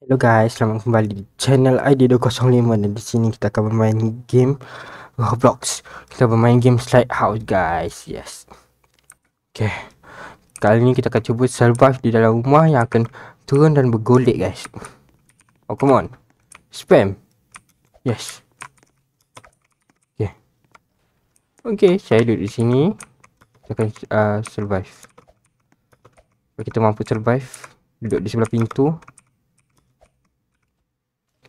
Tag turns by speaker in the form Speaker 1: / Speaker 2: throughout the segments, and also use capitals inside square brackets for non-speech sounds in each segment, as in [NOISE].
Speaker 1: Hello guys, selamat kembali di channel ID205 dan di sini kita akan bermain game Roblox. Kita bermain game Slide House guys. Yes. Okay. Kali ni kita akan cuba survive di dalam rumah yang akan turun dan bergolek guys. Oh come on. Spam. Yes. Okay. Okay, saya duduk di sini. Kita akan uh, survive. Kalau kita mampu survive, duduk di sebelah pintu.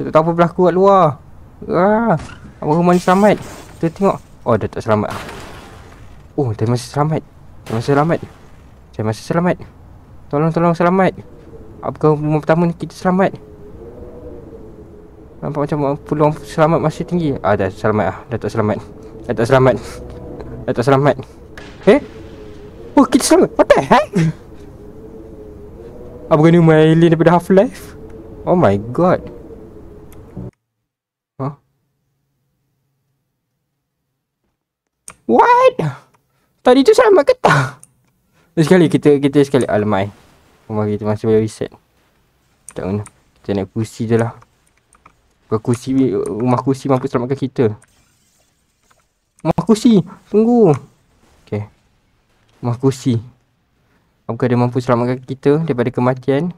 Speaker 1: Saya tak tahu apa berlaku kat luar Wah Abang Rumah ni selamat Kita tengok Oh dah tak selamat Oh dia masih selamat Dia masih selamat Saya masih selamat Tolong tolong selamat Abang Rumah pertama ni kita selamat Nampak macam peluang selamat masih tinggi Ah dah selamat lah Dah tak selamat Dah tak selamat Dah tak selamat Eh Oh kita selamat What the heck Abang Rumah alien daripada Half-Life Oh my god What? Tadi tu selamat ke tak? Lagi sekali kita kita sekali Alamak eh. Rumah kita masih boleh reset Tak guna Kita naik kursi je lah Bukan kursi Rumah kursi mampu selamatkan kita Rumah kursi Tunggu Okay Rumah kursi Apakah dia mampu selamatkan kita Daripada kematian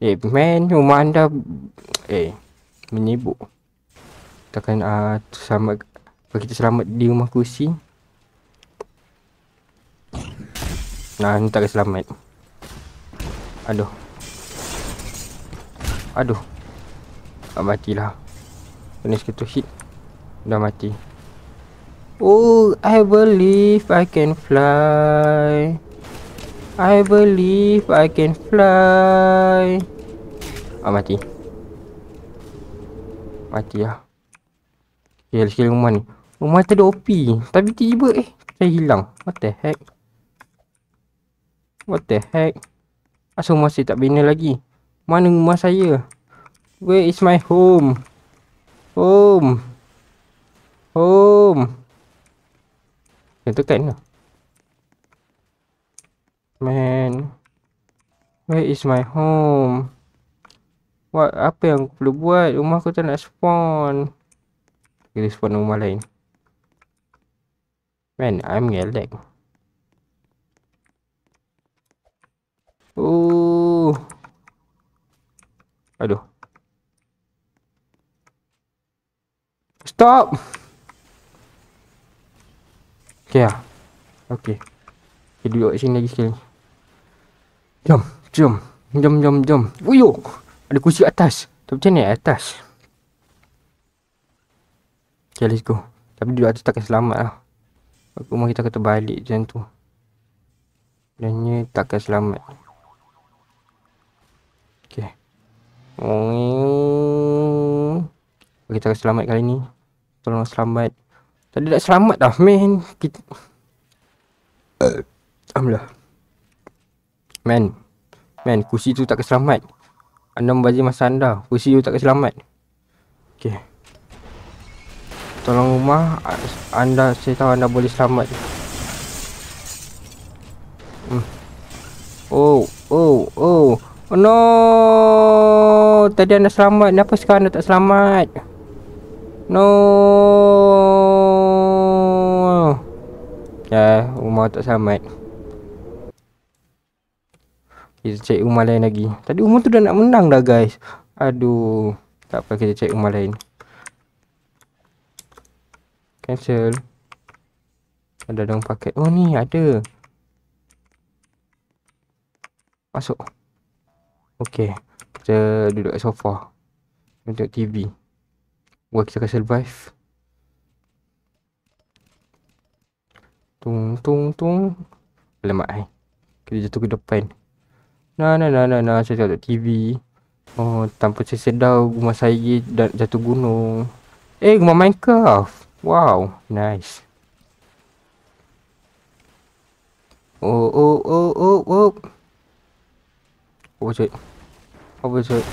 Speaker 1: Eh man Rumah anda Eh Menyibuk Takkan uh, ah, selamat kalau kita selamat di rumah kerusi Nah ni tak akan selamat Aduh Aduh Tak matilah Kena sekitu hit Dah mati Oh I believe I can fly I believe I can fly Ah mati Mati lah Sekali-sekali rumah ni Rumah tu ada OP Tapi tiba eh Saya hilang What the heck What the heck Asal rumah saya tak bina lagi Mana rumah saya Where is my home Home Home Yang tu kan lah. Man Where is my home What Apa yang perlu buat Rumah aku tak nak spawn Kita spawn rumah lain Man, I'm yelling. Ooh. Aduh. Stop. Okay lah. Okay. Kita duduk sini lagi sekali. Jom. Jom. Jom, jom, jom. Wuyo. Ada kursi atas. Tapi macam ni atas. Okay, let's go. Tapi duduk atas takkan selamat lah. Aku mahu kita kata balik macam tu Dan ni takkan selamat Okay Oh kita akan selamat kali ni Tolong selamat Tadi tak selamat dah man Kita Alhamdulillah Man Man kursi tu tak akan selamat Anda membazir masa anda Kursi tu tak akan selamat Okay tolong rumah anda saya tahu anda boleh selamat hmm. oh oh oh oh no tadi anda selamat kenapa sekarang anda tak selamat no ya rumah tak selamat kita cek rumah lain lagi tadi rumah tu dah nak menang dah guys aduh tak apa kita cek rumah lain Cancel Ada dong paket Oh ni ada Masuk Okey. Kita duduk kat sofa Kita tengok TV Buat kita akan survive Tung tung tung Lemak eh Kita jatuh ke depan Na na na na na. Saya tengok TV Oh tanpa saya rumah saya dan jatuh gunung Eh rumah Minecraft Wow, nice. Oh, oh, oh, oh, oh. Overshoot. Overshoot.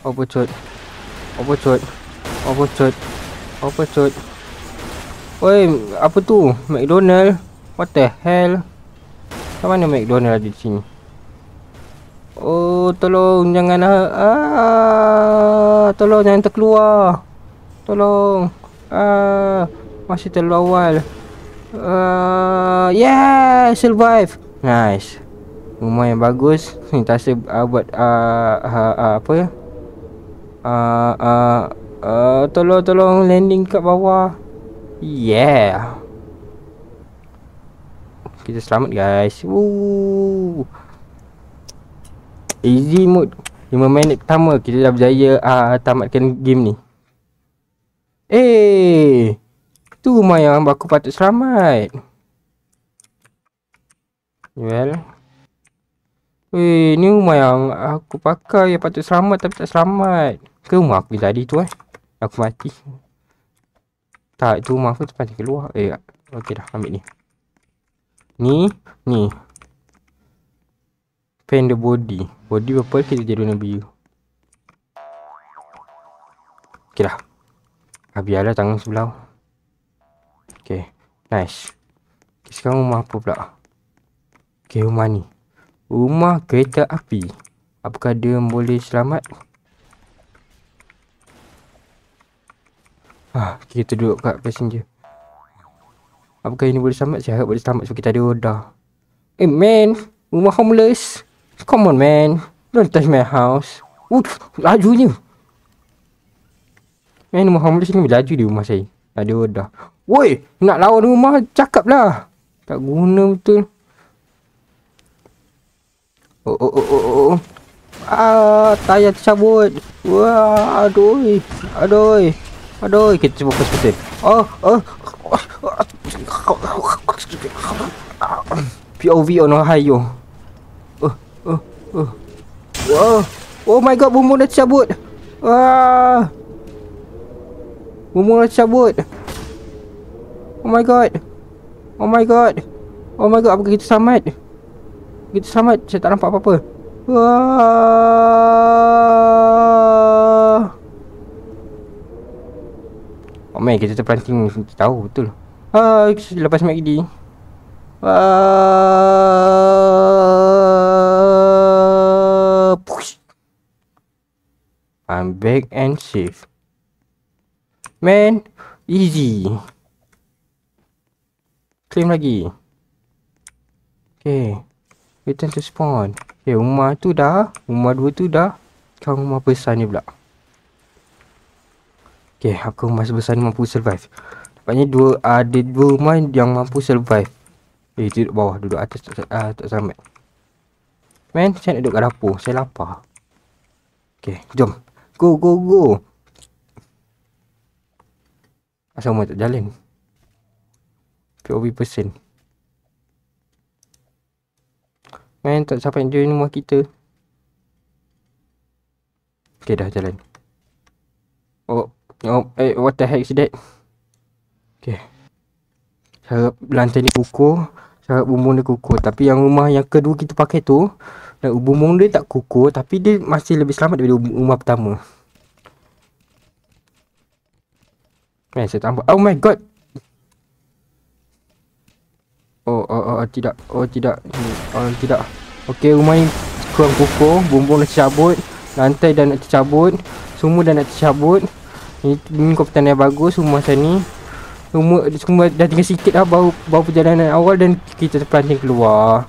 Speaker 1: Overshoot. Overshoot. Overshoot. Overshoot. Oi, apa tu? McDonald? What the hell? Kat mana McDonald ada di sini? Oh, tolong jangan ah, tolong jangan terkeluar. Tolong. Ah, masih terlalu awal. Uh, yeah, survive. Nice. Rumah yang bagus. [LAUGHS] Ni tak se uh, ah, buat uh, uh, uh, apa ya? Uh, uh, uh, tolong tolong landing kat bawah. Yeah. Kita selamat guys. Woo. Easy mode. 5 minit pertama kita dah berjaya uh, tamatkan game ni. Eh, tu rumah yang aku patut selamat. Well. Eh, ni rumah yang aku pakai yang patut selamat tapi tak selamat. Ke rumah aku tadi tu eh? Aku mati. Tak, tu rumah aku tepat keluar. Eh, okey dah ambil ni. Ni, ni. Paint the body. Body purple kita jadi warna biru. Okey dah. Ah, biarlah tangan sebelah. Okay. Nice. Okay, sekarang rumah apa pula? Okay, rumah ni. Rumah kereta api. Apakah dia boleh selamat? Ah, kita duduk kat passenger. Apakah ini boleh selamat? Saya harap boleh selamat sebab kita ada roda. Eh, man. Rumah homeless. Come on, man. Don't touch my house. Uh, lajunya. Main rumah eh, homeless ni laju di rumah saya. Tak ada wadah. Woi, nak lawan rumah cakap lah. Tak guna betul. Oh, oh, oh, oh, oh. Ah, tayar tercabut. Wah, adoi. Adoi. Adoi, kita cuba pas betul. Oh, oh. POV on Ohio. Oh, oh, oh. Wah. Oh my god, bumbung dah tercabut. Wah. Bumbung dah cabut Oh my god Oh my god Oh my god apakah kita selamat Kita selamat saya tak nampak apa-apa Oh man kita terperanting Kita tahu betul Ah, lepas mic ID ah. Push. I'm back and safe. Man Easy Claim lagi Okay Return to spawn Okay rumah tu dah Rumah dua tu dah Kau rumah besar ni pula Okay aku rumah sebesar ni mampu survive Nampaknya dua Ada dua rumah yang mampu survive Eh duduk bawah Duduk atas tak, uh, tak selamat Man saya nak duduk kat dapur Saya lapar Okay jom Go go go Asal rumah tak jalan POV person Main tak sampai join rumah kita Okay dah jalan Oh Oh Eh what the heck is that Okay Saya lantai ni kukuh Syarat bumbung dia kukuh Tapi yang rumah yang kedua kita pakai tu Dan bumbung dia tak kukuh Tapi dia masih lebih selamat daripada rumah pertama Eh, saya tambah. Oh my god. Oh, oh, oh, tidak. Oh, tidak. Oh, tidak. Oh, Okey, rumah ini kurang kukuh. Bumbung dah tercabut. Lantai dan nak tercabut. Semua dah nak tercabut. Ini, ini kompeten yang bagus semua saya ni. Semua, semua dah tinggal sikit lah baru, baru perjalanan awal dan kita terpelanting keluar.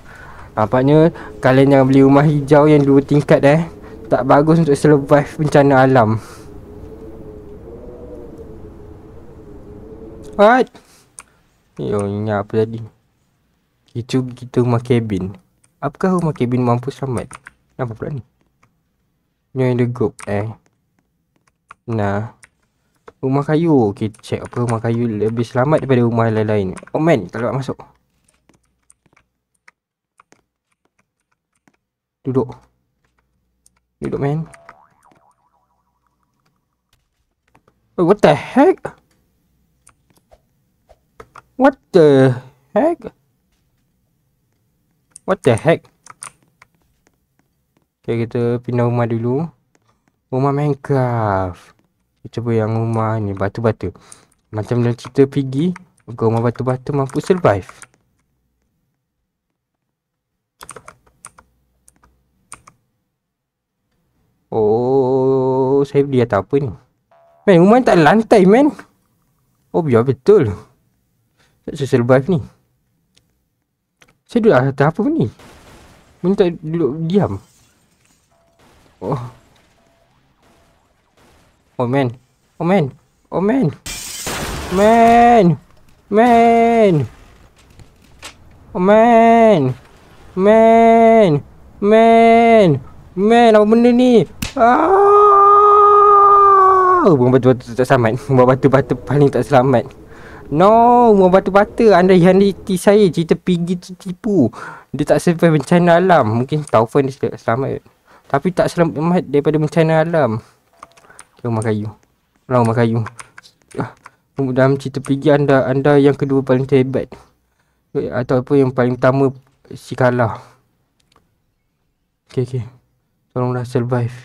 Speaker 1: Nampaknya kalian yang beli rumah hijau yang dua tingkat eh. Tak bagus untuk survive bencana alam. cepat Yo, eh, oh, ingat apa tadi Itu kita rumah kabin Apakah rumah kabin mampu selamat? Kenapa pula ni? Join the group eh Nah Rumah kayu Kita okay, check apa rumah kayu lebih selamat daripada rumah lain-lain Oh man, tak dapat masuk Duduk Duduk man Wait, oh, what the heck? What the heck? What the heck? Okay, kita pindah rumah dulu. Rumah Minecraft. Kita cuba yang rumah ni, batu-batu. Macam dalam cerita pergi, buka rumah batu-batu mampu survive. Oh, saya beli atas apa ni? Man, rumah tak lantai, man. Oh, biar betul. Tak saya survive ni Saya duduk atas apa ni Minta duduk diam Oh Oh man Oh man Oh man Man Man Oh man Man Man Man apa benda ni Ah Buang batu tak selamat [LAUGHS] Buang batu-batu paling tak selamat No, rumah batu bata anda hianati saya. Cerita pergi tu tipu. Dia tak survive bencana alam. Mungkin Taufan dia selamat. Tapi tak selamat daripada bencana alam. Rumah kayu. Rumah lah, kayu. Ah, dalam cerita pergi anda anda yang kedua paling hebat. Atau apa yang paling pertama si kalah. okay okey. Tolonglah survive.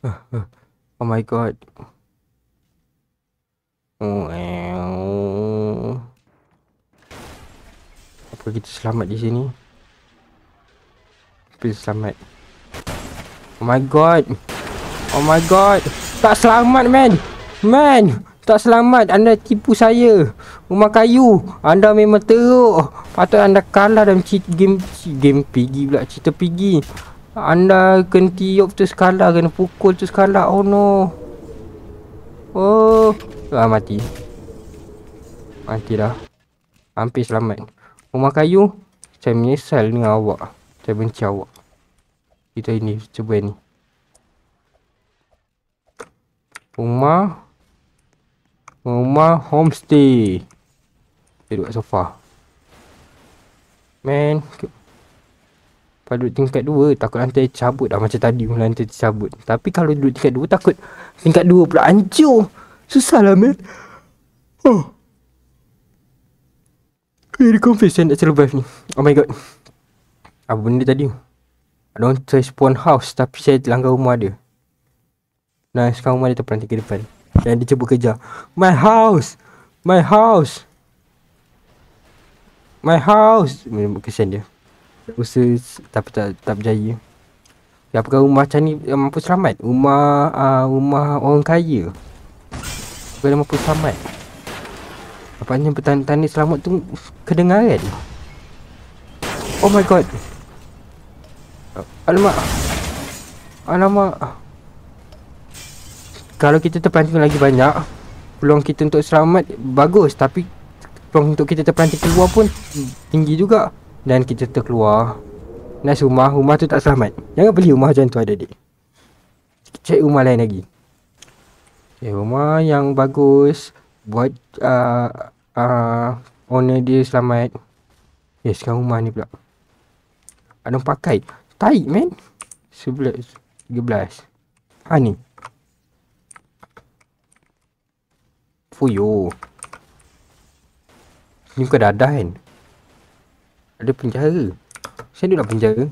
Speaker 1: Ah, ah. Oh my god. Apa kita selamat di sini? Please selamat. Oh my god. Oh my god. Tak selamat man. Man. Tak selamat. Anda tipu saya. Rumah kayu. Anda memang teruk. Patut anda kalah dalam cheat game. Game pergi pula. Cerita pergi. Anda kena tiup tu sekala. Kena pukul tu sekala. Oh no. Oh. Ah mati Mati dah Hampir selamat Rumah kayu Saya menyesal dengan awak Saya benci awak Kita ini Cuba ni Rumah Rumah homestay Saya duduk sofa Man Kalau duduk tingkat 2 Takut lantai cabut dah Macam tadi lantai cabut Tapi kalau duduk tingkat 2 Takut tingkat 2 pula Hancur C'est ça la Oh. Il est confusé, c'est le bref ni. Oh my god. Apa benda tadi? I don't trust porn house tapi saya langgar rumah dia. Nah, sekarang rumah dia terperang tiga depan. Dan dia cuba kejar. My house! My house! My house! Mereka kesian dia. Usaha tapi tak, tak berjaya. Ya, apakah rumah macam ni eh, mampu selamat? Rumah uh, rumah orang kaya. Bila mampu selamat Nampaknya petani-petani selamat tu Kedengaran Oh my god Alamak Alamak Kalau kita terpancing lagi banyak Peluang kita untuk selamat Bagus tapi Peluang untuk kita terpancing keluar pun Tinggi juga Dan kita terkeluar Nice rumah Rumah tu tak selamat Jangan beli rumah macam tu adik-adik Cari rumah lain lagi Ya, rumah yang bagus buat uh, uh, owner dia selamat. yes eh, sekarang rumah ni pula. Ada pakai. taik man. 11. 13. Ha, ni. Fuyo. Ni bukan dadah kan? Ada penjara. Saya duduk penjara.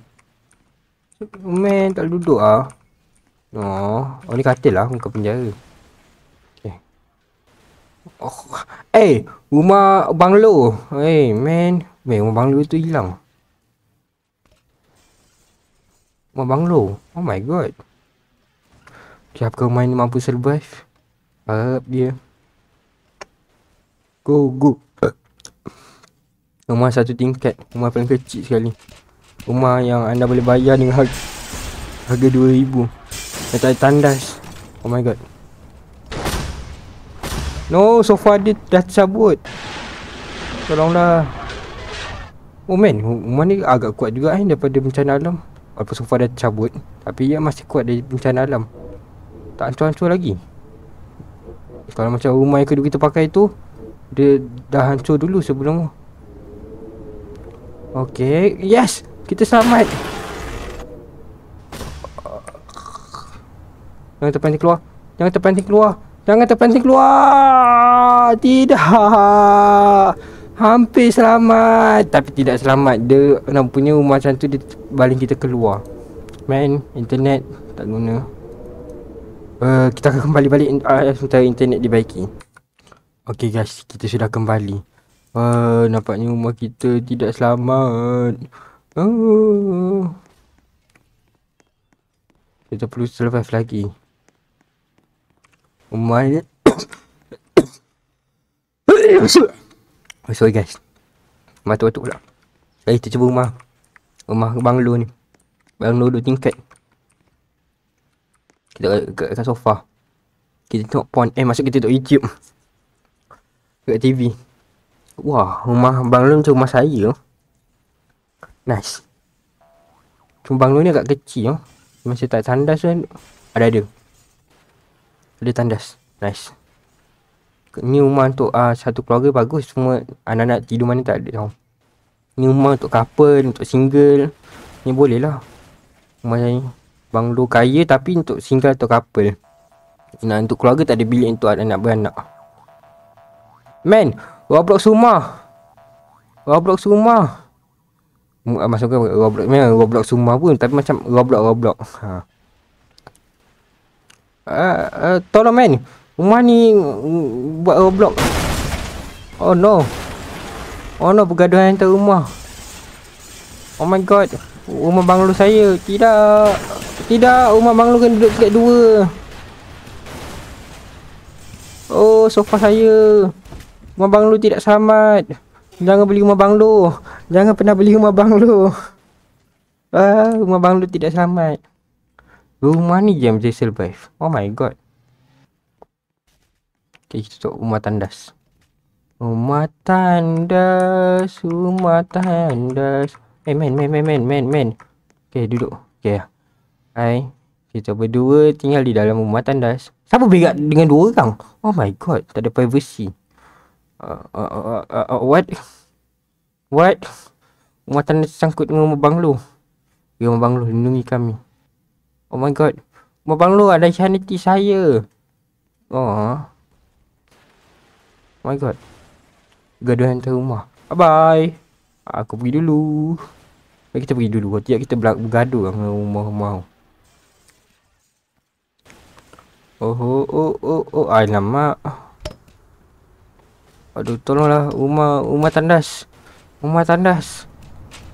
Speaker 1: Man, tak duduk lah. Oh, oh ni katil lah muka penjara. Oh, eh, rumah banglo. Eh, man. Man, rumah banglo tu hilang. Rumah banglo. Oh my god. Okay, apakah main ni mampu survive? Harap dia. Go, go. Rumah satu tingkat. Rumah paling kecil sekali. Rumah yang anda boleh bayar dengan harga, harga 2000 Yang tak ada tandas. Oh my god. No, sofa dia dah tercabut Tolonglah Oh man, rumah ni agak kuat juga kan eh, daripada bencana alam Walaupun sofa dah tercabut Tapi ia masih kuat dari bencana alam Tak hancur-hancur lagi Kalau macam rumah yang kedua kita pakai tu Dia dah hancur dulu sebelum Okay, yes! Kita selamat! Jangan terpancing keluar Jangan terpancing keluar Jangan terpancing keluar. Tidak. Hampir selamat. Tapi tidak selamat. Dia nampaknya rumah macam tu dia baling kita keluar. Main internet tak guna. Uh, kita akan kembali balik uh, internet dibaiki. Okay guys, kita sudah kembali. Uh, nampaknya rumah kita tidak selamat. Uh. Kita perlu survive lagi my [COUGHS] sorry guys mata batuk pula saya tercuba rumah rumah banglo ni banglo dua tingkat kita kat, kat sofa kita tengok point eh masuk kita tengok youtube kat tv wah rumah banglo macam rumah saya oh. nice cuma banglo ni agak kecil oh. masih tak tandas kan ada ada ada tandas Nice Ni rumah untuk uh, satu keluarga bagus Semua anak-anak tidur mana tak ada tau Ni rumah untuk couple, untuk single Ni boleh lah Rumah saya Banglo kaya tapi untuk single atau couple Nah untuk keluarga tak ada bilik untuk anak-anak beranak Man, Roblox rumah Roblox rumah Masuk ke Roblox, Roblox rumah pun Tapi macam Roblox, Roblox Haa Ah, ah, tolong main, rumah ni mm, mm, buat roblox oh no oh no pergaduhan antara rumah oh my god rumah banglo saya tidak tidak rumah banglo kena duduk dekat dua oh sofa saya rumah banglo tidak selamat jangan beli rumah banglo jangan pernah beli rumah banglo ah rumah banglo tidak selamat Rumah ni jam macam survive. Oh my god. Okay, kita tutup rumah tandas. Rumah tandas, rumah tandas. Hey, eh, man, man, man, man, man, Okay, duduk. Okay, ah. Hai. Kita berdua tinggal di dalam rumah tandas. Siapa berat dengan dua orang? Oh my god, tak ada privacy. Uh, uh, uh, uh, uh, uh what? What? Rumah tandas sangkut dengan rumah banglo. Rumah banglo, lindungi kami. Oh my god. Bang Lu ada sanity saya. Oh. Ha. Oh my god. Gaduh hantar rumah. Bye bye. Aku pergi dulu. Mari kita pergi dulu. Tidak kita bergaduh dengan rumah mau. Oh oh oh oh oh alamak. Aduh tolonglah rumah rumah tandas. Rumah tandas.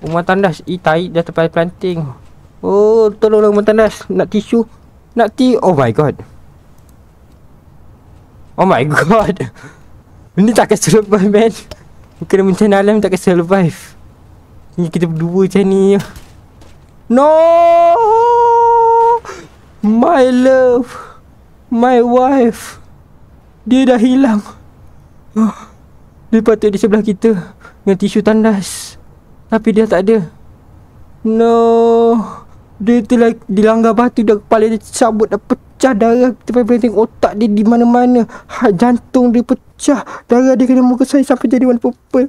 Speaker 1: Rumah tandas. Ih tai dah tempat planting. Oh, tolonglah rumah tandas. Nak tisu. Nak ti... Oh my god. Oh my god. [LAUGHS] Benda takkan survive, man. Bukan bencana alam takkan survive. Ini kita berdua macam ni. No! My love. My wife. Dia dah hilang. Dia patut di sebelah kita. Dengan tisu tandas. Tapi dia tak ada. No dia telah dilanggar batu lah dah kepala dia cabut dah pecah darah terpapar tengok otak dia di mana-mana ha, jantung dia pecah darah dia kena muka saya sampai jadi warna purple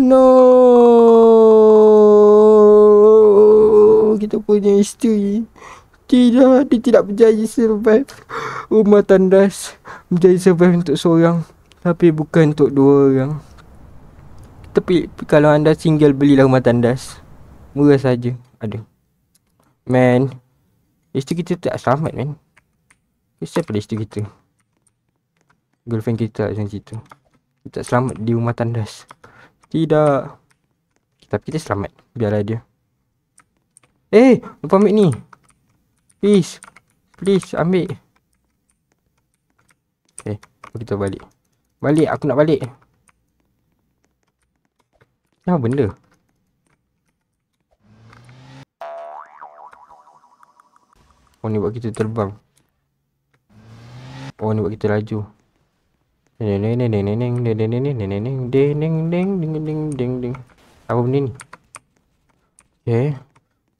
Speaker 1: no kita punya isteri tidak dia tidak berjaya survive rumah tandas berjaya survive untuk seorang tapi bukan untuk dua orang tapi kalau anda single belilah rumah tandas murah saja aduh Man Isteri kita tak selamat man Kisah pada isteri kita Girlfriend kita lah macam situ tak selamat di rumah tandas Tidak Tapi kita selamat Biarlah dia Eh Lupa ambil ni Please Please ambil Eh okay, Kita balik Balik aku nak balik Kenapa benda Pohon ni buat kita terbang. Pohon ni buat kita laju. Neng neng neng neng neng neng neng neng neng neng neng neng neng neng neng neng neng neng apa benda ni? Okay eh,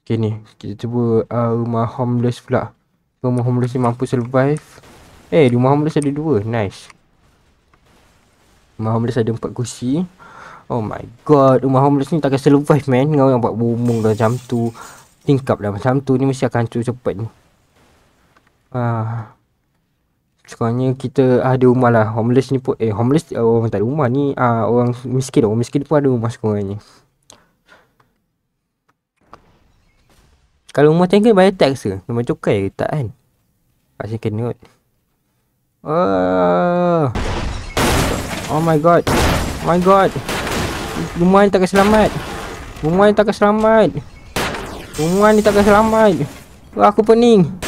Speaker 1: Okay ni Kita cuba uh, rumah homeless pula Rumah homeless ni mampu survive Eh rumah homeless ada dua Nice Rumah homeless ada empat kursi Oh my god Rumah homeless ni takkan survive man Dengan orang buat bumbung dah macam tu Tingkap dah macam tu Ni mesti akan hancur cepat ni Ah. Sekurangnya kita ada rumah lah Homeless ni pun Eh homeless eh, orang tak ada rumah ni ah, Orang miskin Orang miskin pun ada rumah sekurangnya Kalau rumah tinggal bayar tax ke? Rumah cukai ke tak kan? Pasti ah, kena kot ah. Oh, my god Oh my god Rumah ni tak selamat Rumah ni tak selamat Rumah ni tak selamat Wah, Aku pening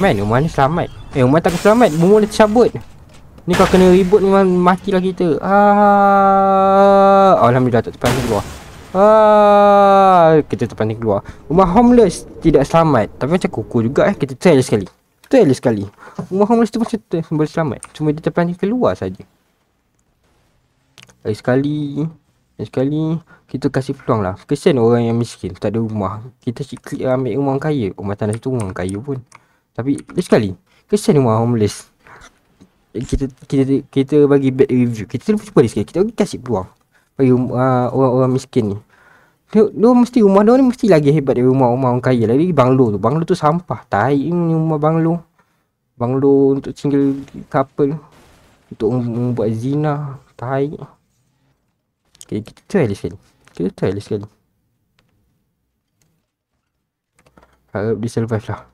Speaker 1: Man, rumah ni selamat Eh, rumah tak selamat Bumur dah tercabut Ni kalau kena reboot memang matilah kita Ah, Alhamdulillah tak terpandang keluar Ah, Kita terpandang keluar Rumah homeless tidak selamat Tapi macam kuku juga eh Kita try sekali Try sekali Rumah homeless tu macam tu Boleh selamat Cuma dia terpandang keluar saja. Lagi sekali Lagi sekali Kita kasih peluang lah Kesian orang yang miskin Tak ada rumah Kita cik klik ambil rumah kaya Rumah tanah tu rumah kaya pun tapi dia sekali Kesian rumah homeless kita kita kita bagi bad review kita cuba dia sekali kita bagi kasih peluang bagi uh, orang-orang miskin ni dia, dia mesti rumah dia ni mesti lagi hebat dari rumah rumah orang kaya lagi banglo tu banglo tu sampah tai ni rumah banglo banglo untuk single couple untuk membuat zina tai okay, kita try lagi sekali kita try lagi sekali harap dia survive lah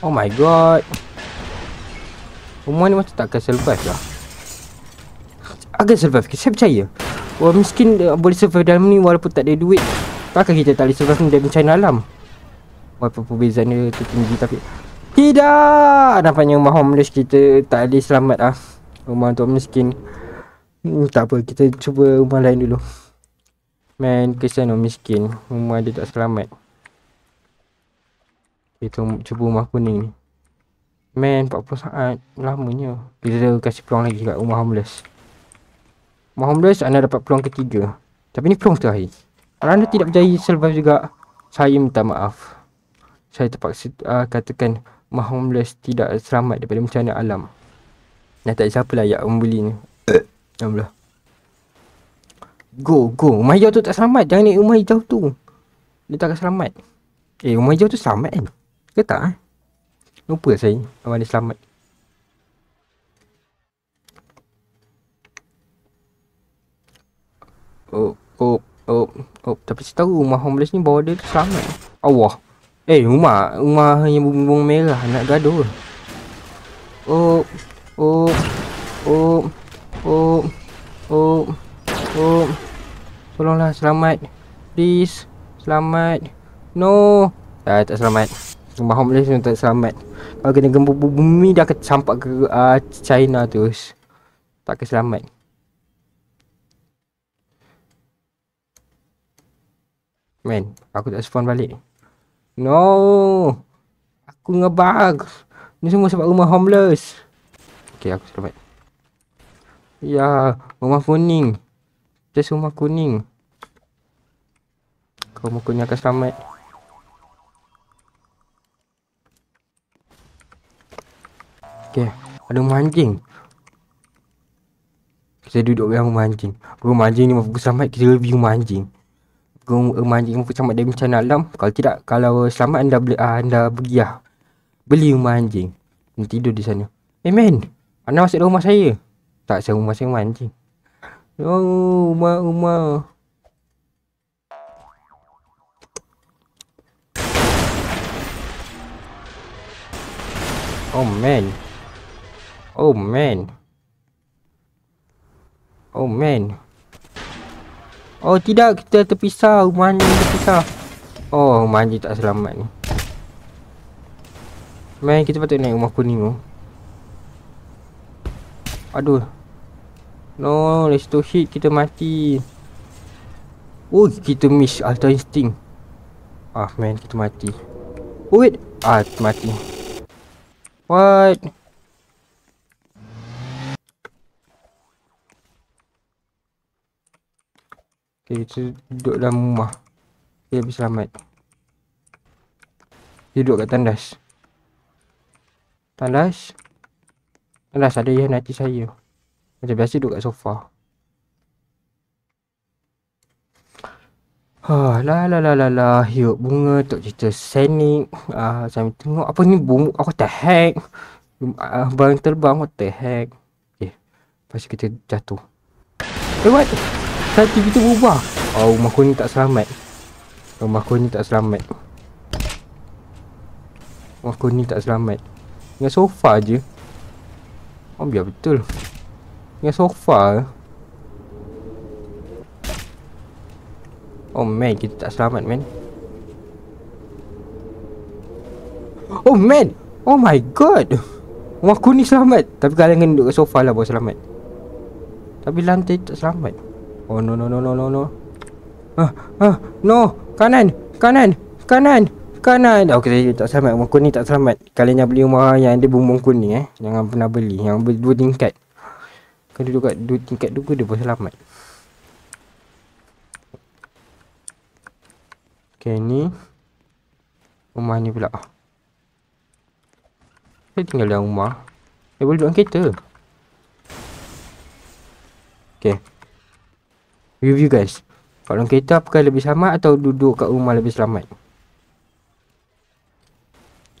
Speaker 1: Oh my god Rumah ni macam takkan survive lah Agak survive Saya percaya Orang miskin boleh survive dalam ni Walaupun tak ada duit Takkan kita tak boleh survive ni Dari bencana alam Walaupun perbezaan dia tu tinggi tapi Tidak Nampaknya rumah homeless kita Tak boleh selamat lah Rumah untuk miskin Hmm, tak apa, kita cuba rumah lain dulu. Man, kesian orang miskin. Rumah dia tak selamat. Kita cuba rumah kuning ni. Man, 40 saat. Lamanya. Kita dah kasih peluang lagi kat rumah homeless. Rumah homeless, anda dapat peluang ketiga. Tapi ni peluang terakhir. Kalau anda tidak berjaya survive juga, saya minta maaf. Saya terpaksa uh, katakan rumah homeless tidak selamat daripada bencana alam. Dan tak ada siapa layak membeli ni. Alhamdulillah Go, go Rumah hijau tu tak selamat Jangan naik rumah hijau tu Dia tak akan selamat Eh, rumah hijau tu selamat kan? Ke tak? Eh? Lupa saya Kalau dia selamat Oh, oh, oh, oh Tapi saya tahu rumah homeless ni bawa dia tu selamat Allah Eh, rumah Rumah yang bumbung merah Nak gaduh Oh, oh, oh Oh, oh, oh, Tolonglah selamat Please Selamat No Dah tak selamat Sembah homeless pun tak selamat Kalau kena gempa bumi dah ke sampak ke uh, China terus Tak ke selamat Man, aku tak spawn balik No Aku ngebug Ni semua sebab rumah homeless Okay, aku selamat Ya, rumah kuning. Tes rumah kuning. Kau rumah kuning akan selamat. Okey, ada rumah anjing. Kita duduk dalam rumah anjing. Rumah anjing ni mampu selamat, kita review rumah anjing. Rumah anjing mampu selamat dari bencana alam. Kalau tidak, kalau selamat anda beli, ah, anda pergi lah. Beli rumah anjing. Nanti tidur di sana. Eh, hey, man. Anda masuk rumah saya tak saya rumah sewa anjing oh rumah rumah oh man oh man oh man oh tidak kita terpisah rumah ni terpisah oh rumah ni tak selamat ni man kita patut naik rumah kuning tu oh. aduh No, let's to hit kita mati. Oh, kita miss Ultra Instinct. Ah, man, kita mati. Oh, wait. Ah, kita mati. What? Okay, kita duduk dalam rumah. Okay, lebih selamat. Kita duduk kat tandas. Tandas? Tandas ada yang nanti saya. Macam biasa duduk kat sofa. Ha, la la la la la. Hiuk bunga tak cerita senik. Ah, uh, sambil tengok apa ni bunga? Aku tak hack. Uh, ah, ah, barang terbang aku the heck okay. Lepas kita jatuh Eh what Saat TV berubah Oh rumah aku ni tak selamat Rumah aku ni tak selamat Rumah aku ni tak selamat Dengan sofa je Oh biar betul yang sofa Oh man kita tak selamat man Oh man Oh my god Rumah aku ni selamat Tapi kalian kena duduk kat sofa lah buat selamat Tapi lantai tak selamat Oh no no no no no no Ah ah no Kanan Kanan Kanan Kanan Ok oh, saya tak selamat Rumah aku ni tak selamat Kalian jangan beli rumah yang ada bumbung kuning eh Jangan pernah beli Yang dua tingkat kau duduk kat du, tingkat dua dia pun selamat Okay ni Rumah ni pula Kita tinggal dalam rumah Saya boleh duduk dalam kereta Okay Review guys Kalau dalam kereta apakah lebih selamat atau duduk kat rumah lebih selamat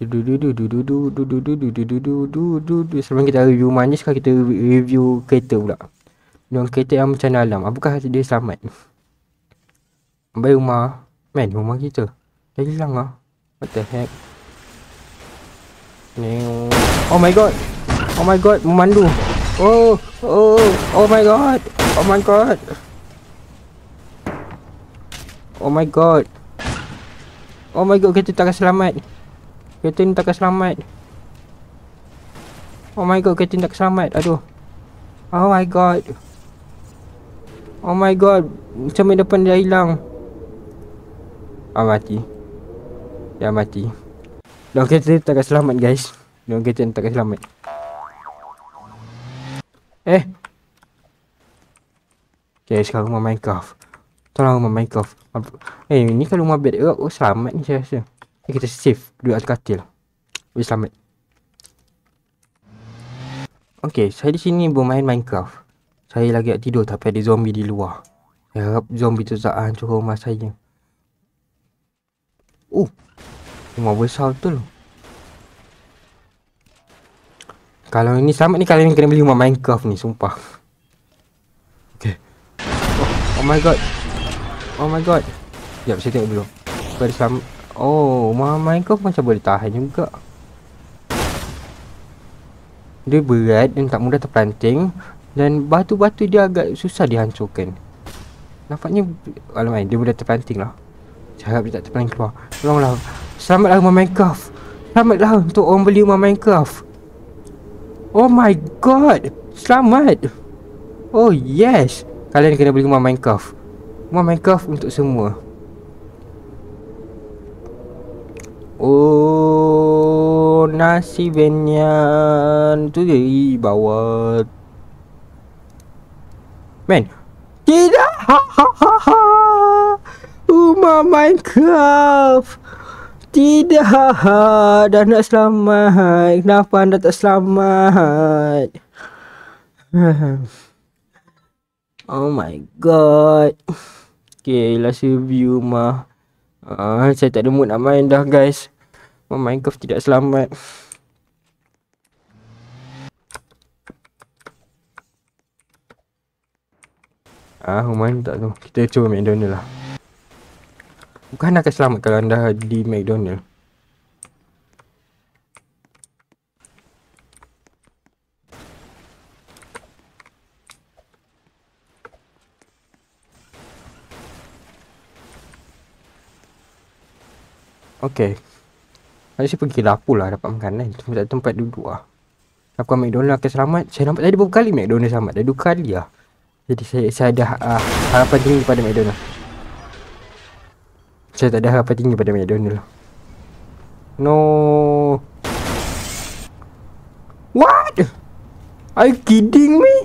Speaker 1: du du du du du du du du du du du du du du du du du sebelum kita review manis sekarang kita review kereta pula dengan kereta yang macam dalam apakah dia selamat baik rumah man rumah kita dah hilang lah what the heck oh my god oh my god memandu oh oh oh my god oh my god oh my god oh my god kereta tak akan selamat Kereta ni takkan selamat Oh my god kereta ni takkan selamat Aduh Oh my god Oh my god Cermin depan dah hilang Ah mati Ya mati Dan kereta ni takkan selamat guys Dan kereta ni takkan selamat Eh Okay sekarang rumah Minecraft Tolong rumah Minecraft Eh ni kalau rumah bed Oh selamat ni saya rasa Ni kita save duit atas katil. Boleh selamat. Okay, saya di sini bermain Minecraft. Saya lagi nak tidur tapi ada zombie di luar. Saya harap zombie tu tak hancur rumah saya. Oh, rumah besar tu Kalau ini selamat ni, kalian kena beli rumah Minecraft ni, sumpah. Okay. Oh, oh, my god. Oh my god. Sekejap, saya tengok dulu. Sebab dia selamat. Oh, rumah Minecraft macam boleh tahan juga. Dia berat dan tak mudah terpelanting dan batu-batu dia agak susah dihancurkan. Nampaknya alamai dia boleh terpelanting lah. Cakap dia tak terpelanting keluar. Tolonglah. Selamatlah rumah Minecraft. Selamatlah untuk orang beli rumah Minecraft. Oh my god. Selamat. Oh yes. Kalian kena beli rumah Minecraft. Rumah Minecraft untuk semua. Oh nasi benyan tu je i bawa. Men. Tidak. Ha, ha, ha, ha. Rumah Minecraft. Tidak. Dah nak selamat. Kenapa anda tak selamat? [LAUGHS] oh my god. Okay, last review ma. Ah, saya tak ada mood nak main dah guys. Oh, Minecraft tidak selamat. Ah, main tak tu. Kita cuba McDonald lah. Bukan akan selamat kalau anda di McDonald. Okay Lalu saya pergi lapu lah dapat makanan. kan Tempat, tempat duduk lah Aku ambil McDonald akan selamat Saya nampak tadi berapa kali McDonald selamat Dah dua kali lah Jadi saya, saya ada uh, harapan tinggi pada McDonald Saya tak ada harapan tinggi pada lah. No What? Are you kidding me?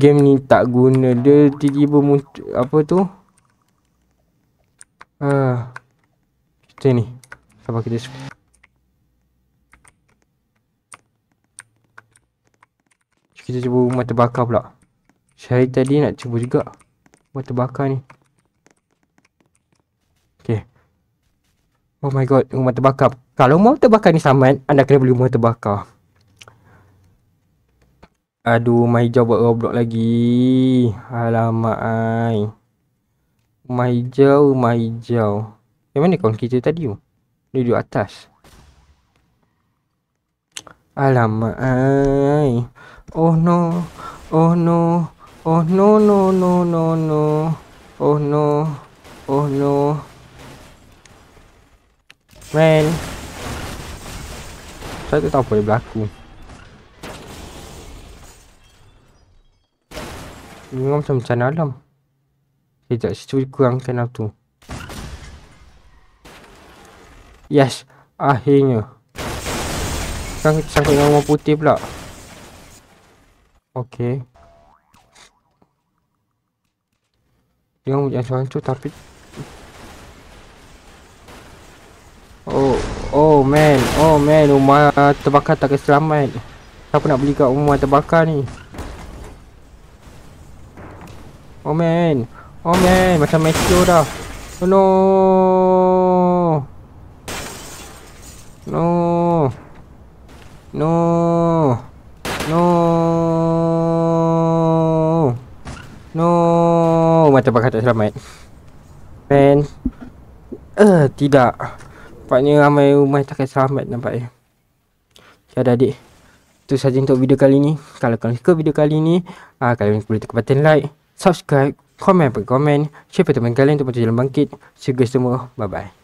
Speaker 1: game ni tak guna dia tiba-tiba apa tu ha kita ni sabar kita kita cuba rumah terbakar pula Saya tadi nak cuba juga rumah terbakar ni Okay. Oh my god, rumah terbakar. Kalau rumah terbakar ni selamat, anda kena beli rumah terbakar. Aduh, rumah hijau buat roblox lagi. Alamak, ai. Rumah hijau, rumah hijau. Yang mana kawan kita tadi, tu? Dia duduk atas. Alamak, ai. Oh, no. Oh, no. Oh, no, no, no, no, no. Oh, no. Oh, no. Man. Saya tak tahu apa yang berlaku. Bingung macam macam dalam Sekejap saya cuba kurang channel lah tu Yes Akhirnya Sekarang kita sangkut dengan rumah putih pula Okay Bingung macam suara tu tapi Oh Oh man Oh man rumah terbakar tak keselamat Siapa nak beli kat rumah terbakar ni Oh man Oh man Macam Matthew dah Oh no No No No No Macam bakal tak selamat Man Eh uh, Tidak Nampaknya ramai rumah takkan selamat nampak ya Ya dah adik Itu sahaja untuk video kali ni Kalau kalian suka video kali ni uh, Kalau korang boleh tekan button like subscribe, komen apa komen, share pada teman kalian untuk menjadi lembang kit. Sugar semua, bye-bye.